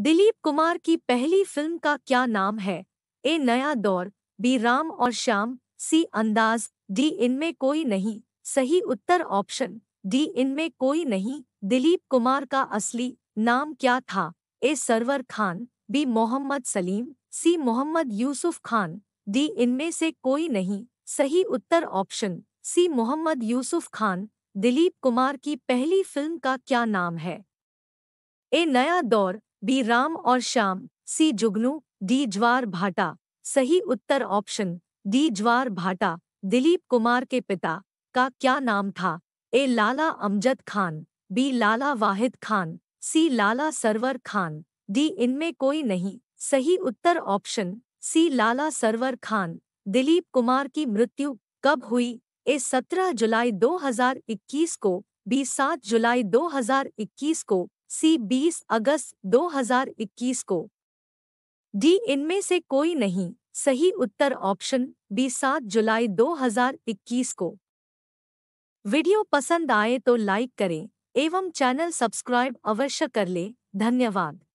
दिलीप कुमार की पहली फिल्म का क्या नाम है ए नया दौर बी राम और श्याम सी अंदाज डी इनमें कोई नहीं सही उत्तर ऑप्शन डी इनमें कोई नहीं दिलीप कुमार का असली नाम क्या था A Sarwar Khan B Mohammad Salim C Mohammad Yusuf Khan D इनमें से कोई नहीं सही उत्तर ऑप्शन सी मोहम्मद यूसुफ खान दिलीप कुमार की पहली फिल्म का क्या नाम है ए नया दौर बी राम और श्याम सी जुगनू डी ज्वार भाटा सही उत्तर ऑप्शन डी ज्वार भाटा दिलीप कुमार के पिता का क्या नाम था A Lala Amjad Khan B Lala Wahid Khan C Lala Sarwar Khan D इनमें कोई नहीं सही उत्तर ऑप्शन सी लाला सरवर खान दिलीप कुमार की मृत्यु कब हुई ए 17 जुलाई 2021 को बी 7 जुलाई 2021 को सी 20 अगस्त 2021 को डी इनमें से कोई नहीं सही उत्तर ऑप्शन बी 7 जुलाई 2021 को वीडियो पसंद आए तो लाइक करें एवं चैनल सब्सक्राइब अवश्य कर लें धन्यवाद